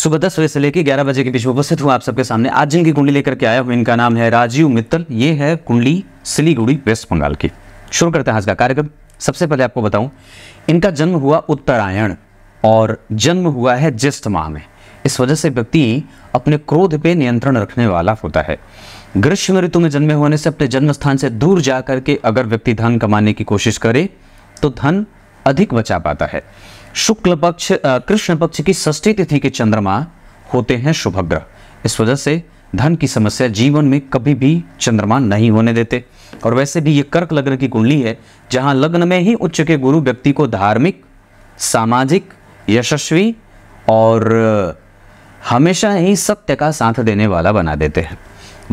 सुबह दस बजे से लेकर ग्यारह बजे के बीच उपस्थित हुआ आप सबके सामने आज जिनकी कुंडली लेकर के आया हूँ इनका नाम है राजीव मित्तल ये है कुंडली सिलीगुड़ी वेस्ट बंगाल की शुरू करते हैं आज का कार्यक्रम सबसे पहले आपको बताऊं इनका जन्म हुआ उत्तरायण और जन्म हुआ है ज्येष्ठ माह में इस वजह से व्यक्ति अपने क्रोध पे नियंत्रण रखने वाला होता है ग्रीष्म ऋतु में जन्मे होने से अपने जन्म स्थान से दूर जाकर के अगर व्यक्ति धन कमाने की कोशिश करे तो धन अधिक बचा पाता है शुक्ल पक्ष कृष्ण पक्ष की षष्ठी तिथि के चंद्रमा होते हैं शुभग्रह इस वजह से धन की समस्या जीवन में कभी भी चंद्रमा नहीं होने देते और वैसे भी ये कर्क लग्न की कुंडली है जहाँ लग्न में ही उच्च के गुरु व्यक्ति को धार्मिक सामाजिक यशस्वी और हमेशा ही सत्य का साथ देने वाला बना देते हैं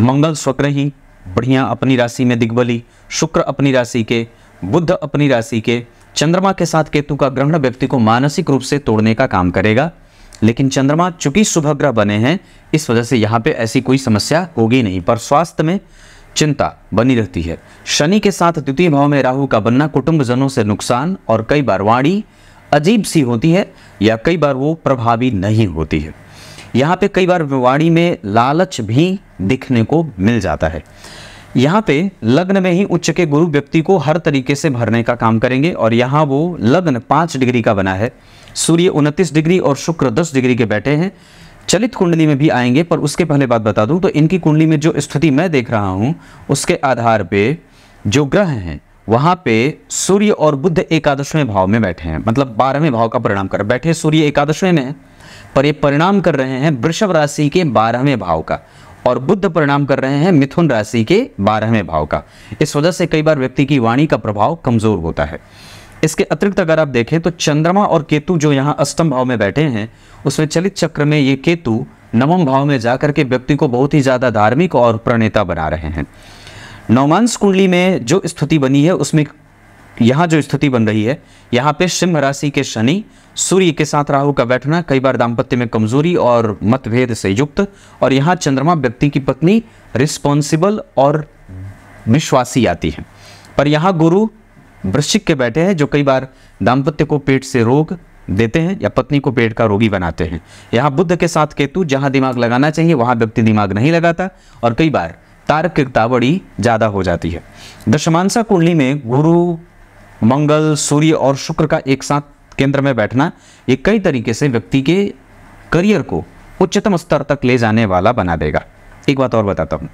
मंगल ही बढ़िया अपनी राशि में दिग्बली शुक्र अपनी राशि के बुद्ध अपनी राशि के चंद्रमा के साथ केतु का ग्रहण व्यक्ति को मानसिक रूप से तोड़ने का काम करेगा लेकिन चंद्रमा चूंकि शुभ ग्रह बने हैं इस वजह से यहाँ पे ऐसी कोई समस्या होगी नहीं पर स्वास्थ्य में चिंता बनी रहती है शनि के साथ द्वितीय भाव में राहु का बनना कुटुंबजनों से नुकसान और कई बार वाणी अजीब सी होती है या कई बार वो प्रभावी नहीं होती है यहाँ पे कई बार वाणी में लालच भी दिखने को मिल जाता है यहाँ पे लग्न में ही उच्च के गुरु व्यक्ति को हर तरीके से भरने का काम करेंगे और यहाँ वो लग्न पांच डिग्री का बना है सूर्य उनतीस डिग्री और शुक्र दस डिग्री के बैठे हैं चलित कुंडली में भी आएंगे पर उसके पहले बात बता दूं तो इनकी कुंडली में जो स्थिति मैं देख रहा हूं उसके आधार पे जो ग्रह हैं वहां पे सूर्य और बुद्ध एकादशवें भाव में बैठे हैं मतलब बारहवें भाव का परिणाम कर बैठे सूर्य एकादशवें में पर ये परिणाम कर रहे हैं वृषभ राशि के बारहवें भाव का और बुद्ध परिणाम कर रहे हैं मिथुन राशि के बारहवें भाव का इस वजह से कई बार व्यक्ति की वाणी का प्रभाव कमजोर होता है इसके अतिरिक्त अगर आप देखें तो चंद्रमा और केतु जो यहाँ अष्टम भाव में बैठे हैं उसमें चलित चक्र में ये केतु नवम भाव में जाकर के व्यक्ति को बहुत ही ज़्यादा धार्मिक और प्रणेता बना रहे हैं नवमांश कुंडली में जो स्थिति बनी है उसमें यहाँ जो स्थिति बन रही है यहाँ पे सिंह राशि के शनि सूर्य के साथ राहु का बैठना कई बार दाम्पत्य में कमजोरी और मतभेद से युक्त और यहाँ चंद्रमा व्यक्ति की पत्नी रिस्पॉन्सिबल और विश्वासी आती है पर यहाँ गुरु वृश्चिक के बैठे हैं जो कई बार दाम्पत्य को पेट से रोग देते हैं या पत्नी को पेट का रोगी बनाते हैं यहाँ बुद्ध के साथ केतु जहाँ दिमाग लगाना चाहिए वहाँ व्यक्ति दिमाग नहीं लगाता और कई बार तार्किकता बड़ी ज़्यादा हो जाती है दशमांसा कुंडली में गुरु मंगल सूर्य और शुक्र का एक साथ केंद्र में बैठना ये कई तरीके से व्यक्ति के करियर को उच्चतम स्तर तक ले जाने वाला बना देगा एक बात और बताता हूँ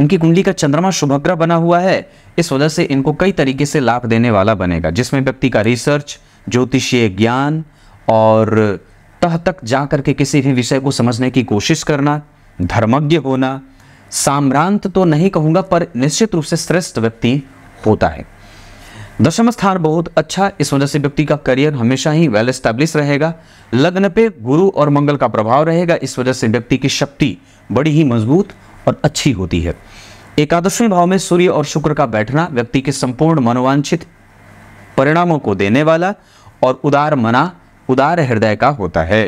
इनकी कुंडली का चंद्रमा शुभग्रह बना हुआ है इस वजह से इनको कई तरीके से लाभ देने वाला बनेगा जिसमें व्यक्ति का रिसर्च ज्योतिषीय ज्ञान और तह तक जा करके किसी भी विषय को समझने की कोशिश करना धर्मज्ञ होना साम्रांत तो नहीं कहूँगा पर निश्चित रूप से श्रेष्ठ व्यक्ति होता है दशम स्थान बहुत अच्छा इस वजह से व्यक्ति का करियर हमेशा ही वेल स्टैब्लिश रहेगा लग्न पे गुरु और मंगल का प्रभाव रहेगा इस वजह से व्यक्ति की शक्ति बड़ी ही मजबूत और अच्छी होती है एकादशवें भाव में सूर्य और शुक्र का बैठना व्यक्ति के संपूर्ण मनोवांछित परिणामों को देने वाला और उदार मना उदार हृदय का होता है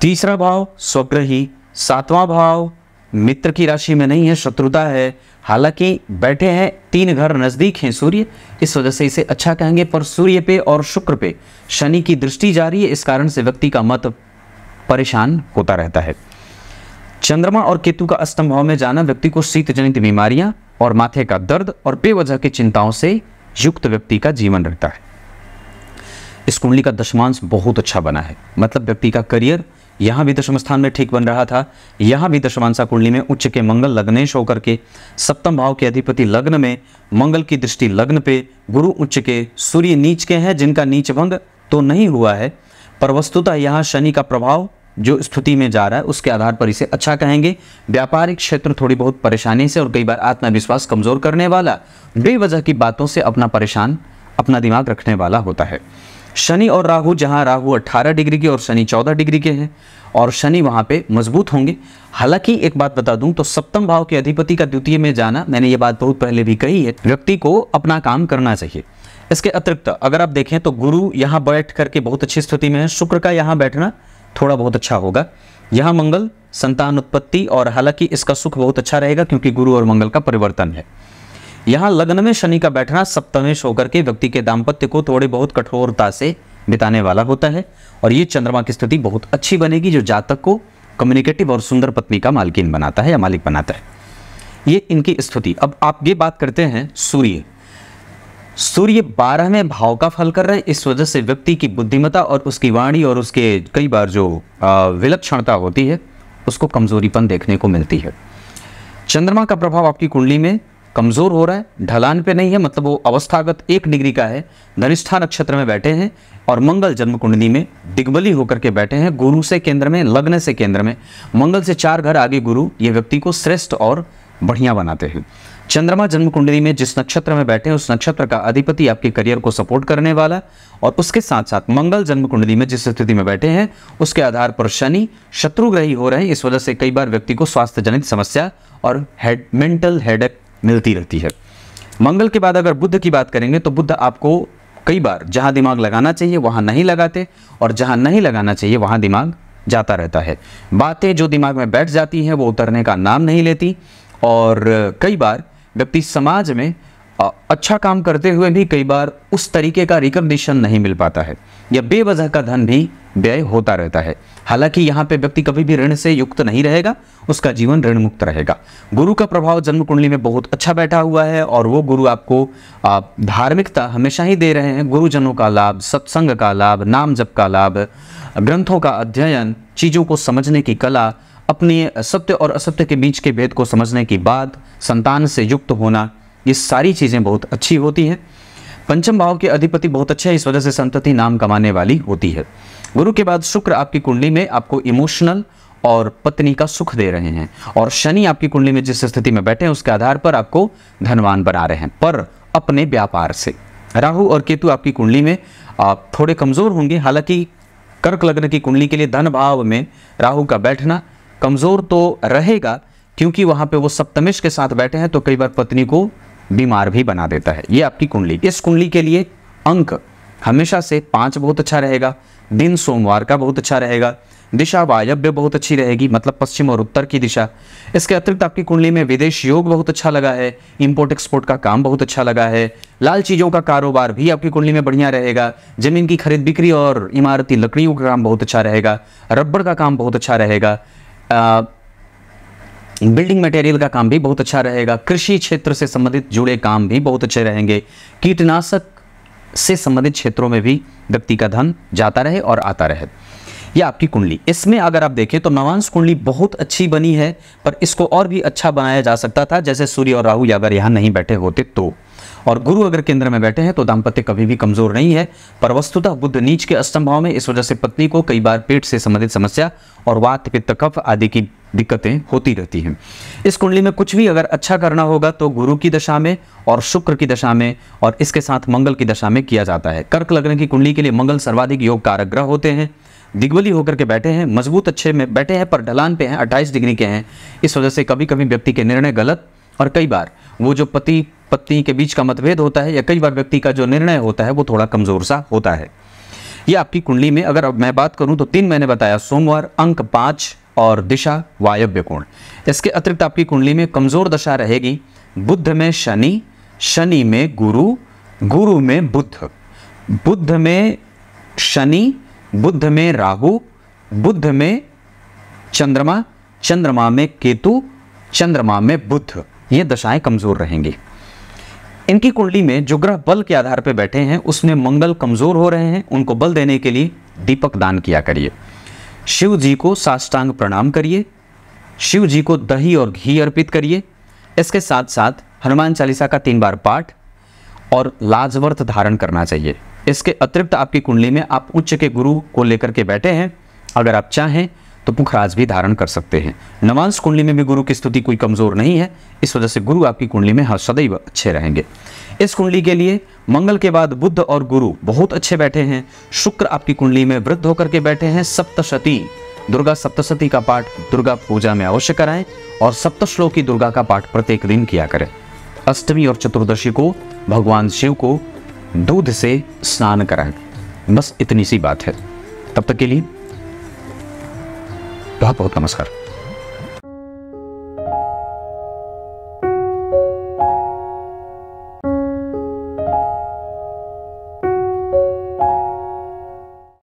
तीसरा भाव स्वग्रही सातवां भाव मित्र की राशि में नहीं है शत्रुता है हालांकि बैठे हैं तीन घर नज़दीक हैं सूर्य इस वजह से इसे अच्छा कहेंगे पर सूर्य पे और शुक्र पे शनि की दृष्टि जा रही है इस कारण से व्यक्ति का मत परेशान होता रहता है चंद्रमा और केतु का अष्टम भाव में जाना व्यक्ति को शीत जनित बीमारियां और माथे का दर्द और बेवजह की चिंताओं से युक्त व्यक्ति का जीवन रहता है इस कुंडली का दशमांश बहुत अच्छा बना है मतलब व्यक्ति का करियर यहाँ भी दशम स्थान में ठीक बन रहा था यहाँ भी दशमांशा कुंडली में उच्च के मंगल लग्नेश होकर के सप्तम भाव के अधिपति लग्न में मंगल की दृष्टि लग्न पे गुरु उच्च के सूर्य नीच के हैं जिनका नीच भंग तो नहीं हुआ है पर वस्तुतः यहाँ शनि का प्रभाव जो स्थिति में जा रहा है उसके आधार पर इसे अच्छा कहेंगे व्यापारिक क्षेत्र थोड़ी बहुत परेशानी से और कई बार आत्मविश्वास कमजोर करने वाला बेवजह की बातों से अपना परेशान अपना दिमाग रखने वाला होता है शनि और राहु जहां राहु 18 डिग्री के और शनि 14 डिग्री के हैं और शनि वहां पे मजबूत होंगे हालांकि एक बात बता दूं तो सप्तम भाव के अधिपति का द्वितीय में जाना मैंने ये बात बहुत पहले भी कही है व्यक्ति को अपना काम करना चाहिए इसके अतिरिक्त अगर आप देखें तो गुरु यहाँ बैठ करके बहुत अच्छी स्थिति में है शुक्र का यहाँ बैठना थोड़ा बहुत अच्छा होगा यहाँ मंगल संतान उत्पत्ति और हालांकि इसका सुख बहुत अच्छा रहेगा क्योंकि गुरु और मंगल का परिवर्तन है यहाँ लग्न में शनि का बैठना सप्तमेश होकर के व्यक्ति के दाम्पत्य को थोड़े बहुत कठोरता से बिताने वाला होता है और ये चंद्रमा की स्थिति बहुत अच्छी बनेगी जो जातक को कम्युनिकेटिव और सुंदर पत्नी का मालकिन बनाता है या मालिक बनाता है ये इनकी स्थिति अब आप ये बात करते हैं सूर्य सूर्य बारहवें भाव का फल कर रहे हैं इस वजह से व्यक्ति की बुद्धिमता और उसकी वाणी और उसके कई बार जो विलक्षणता होती है उसको कमजोरीपन देखने को मिलती है चंद्रमा का प्रभाव आपकी कुंडली में कमज़ोर हो रहा है ढलान पे नहीं है मतलब वो अवस्थागत एक डिग्री का है धनिष्ठा नक्षत्र में बैठे हैं और मंगल जन्म कुंडली में दिग्बली होकर के बैठे हैं गुरु से केंद्र में लग्न से केंद्र में मंगल से चार घर आगे गुरु ये व्यक्ति को श्रेष्ठ और बढ़िया बनाते हैं चंद्रमा जन्म कुंडली में जिस नक्षत्र में बैठे हैं उस नक्षत्र का अधिपति आपके करियर को सपोर्ट करने वाला और उसके साथ साथ मंगल जन्म कुंडली में जिस स्थिति में बैठे हैं उसके आधार पर शनि शत्रुग्रही हो रहे हैं इस वजह से कई बार व्यक्ति को स्वास्थ्य जनित समस्या और हेड मेंटल हेडेक मिलती रहती है मंगल के बाद अगर बुद्ध की बात करेंगे तो बुद्ध आपको कई बार जहाँ दिमाग लगाना चाहिए वहाँ नहीं लगाते और जहाँ नहीं लगाना चाहिए वहाँ दिमाग जाता रहता है बातें जो दिमाग में बैठ जाती हैं वो उतरने का नाम नहीं लेती और कई बार व्यक्ति समाज में अच्छा काम करते हुए भी कई बार उस तरीके का रिकग्निशन नहीं मिल पाता है या बेवजह का धन भी व्यय होता रहता है हालांकि यहाँ पे व्यक्ति कभी भी ऋण से युक्त नहीं रहेगा उसका जीवन ऋण मुक्त रहेगा गुरु का प्रभाव जन्म कुंडली में बहुत अच्छा बैठा हुआ है और वो गुरु आपको आप धार्मिकता हमेशा ही दे रहे हैं गुरुजनों का लाभ सत्संग का लाभ नाम जप का लाभ ग्रंथों का अध्ययन चीज़ों को समझने की कला अपने सत्य और असत्य के बीच के भेद को समझने की बात संतान से युक्त होना ये सारी चीज़ें बहुत अच्छी होती हैं पंचम भाव के अधिपति बहुत अच्छे हैं इस वजह से संतति नाम कमाने वाली होती है गुरु के बाद शुक्र आपकी कुंडली में आपको इमोशनल और पत्नी का सुख दे रहे हैं और शनि आपकी कुंडली में जिस स्थिति में बैठे हैं उसके आधार पर आपको धनवान बना रहे हैं पर अपने व्यापार से राहु और केतु आपकी कुंडली में आप थोड़े कमज़ोर होंगे हालांकि कर्क लग्न की कुंडली के लिए धन भाव में राहु का बैठना कमज़ोर तो रहेगा क्योंकि वहां पे वो सप्तमेश के साथ बैठे हैं तो कई बार पत्नी को बीमार भी बना देता है ये आपकी कुंडली इस कुंडली के लिए अंक हमेशा से पाँच बहुत अच्छा रहेगा दिन सोमवार का बहुत अच्छा रहेगा दिशा वायव्य बहुत अच्छी रहेगी मतलब पश्चिम और उत्तर की दिशा इसके अतिरिक्त आपकी कुंडली में विदेश योग बहुत अच्छा लगा है इंपोर्ट एक्सपोर्ट का काम बहुत अच्छा लगा है लाल चीज़ों का कारोबार भी आपकी कुंडली में बढ़िया रहेगा जमीन की खरीद बिक्री और इमारती लकड़ियों का काम बहुत अच्छा रहेगा रबड़ का काम बहुत अच्छा रहेगा बिल्डिंग मटेरियल का काम भी बहुत अच्छा रहेगा कृषि क्षेत्र से संबंधित जुड़े काम भी बहुत अच्छे रहेंगे कीटनाशक से संबंधित क्षेत्रों में भी व्यक्ति का धन जाता रहे और आता रहे यह आपकी कुंडली इसमें अगर आप देखें तो नवांश कुंडली बहुत अच्छी बनी है पर इसको और भी अच्छा बनाया जा सकता था जैसे सूर्य और राहु अगर यहाँ नहीं बैठे होते तो और गुरु अगर केंद्र में बैठे हैं तो दाम्पत्य कभी भी कमजोर नहीं है पर वस्तुतः बुद्ध नीच के अष्टम भाव में इस वजह से पत्नी को कई बार पेट से संबंधित समस्या और वात पित्त कफ आदि की दिक्कतें होती रहती हैं इस कुंडली में कुछ भी अगर अच्छा करना होगा तो गुरु की दशा में और शुक्र की दशा में और इसके साथ मंगल की दशा में किया जाता है कर्क लग्न की कुंडली के लिए मंगल सर्वाधिक योग कारक ग्रह होते हैं दिग्वली होकर के बैठे हैं मजबूत अच्छे में बैठे हैं पर ढलान पे हैं अट्ठाईस डिग्री के हैं इस वजह से कभी कभी व्यक्ति के निर्णय गलत और कई बार वो जो पति पत्नी के बीच का मतभेद होता है या कई बार व्यक्ति का जो निर्णय होता है वो थोड़ा कमज़ोर सा होता है ये आपकी कुंडली में अगर अब मैं बात करूँ तो तीन मैंने बताया सोमवार अंक पाँच और दिशा वायव्य कोण इसके अतिरिक्त आपकी कुंडली में कमज़ोर दशा रहेगी बुद्ध में शनि शनि में गुरु गुरु में बुद्ध बुद्ध में शनि बुद्ध में राहु बुद्ध में चंद्रमा चंद्रमा में केतु चंद्रमा में बुद्ध ये दशाएं कमज़ोर रहेंगी इनकी कुंडली में जो ग्रह बल के आधार पर बैठे हैं उसमें मंगल कमज़ोर हो रहे हैं उनको बल देने के लिए दीपक दान किया करिए शिव जी को साष्टांग प्रणाम करिए शिव जी को दही और घी अर्पित करिए इसके साथ साथ हनुमान चालीसा का तीन बार पाठ और लाजवर्त धारण करना चाहिए इसके अतिरिक्त आपकी कुंडली में आप उच्च के गुरु को लेकर के बैठे हैं अगर आप चाहें तो पुखराज भी धारण कर सकते हैं नवांश कुंडली में भी गुरु की स्तुति कोई कमज़ोर नहीं है इस वजह से गुरु आपकी कुंडली में हर सदैव अच्छे रहेंगे इस कुंडली के लिए मंगल के बाद बुद्ध और गुरु बहुत अच्छे बैठे हैं शुक्र आपकी कुंडली में वृद्ध होकर के बैठे हैं सप्तशती दुर्गा सप्तशती का पाठ दुर्गा पूजा में अवश्य कराएं और सप्तश्लोकी दुर्गा का पाठ प्रत्येक दिन किया करें अष्टमी और चतुर्दशी को भगवान शिव को दूध से स्नान कराएं बस इतनी सी बात है तब तक के लिए बहुत हाँ, बहुत नमस्कार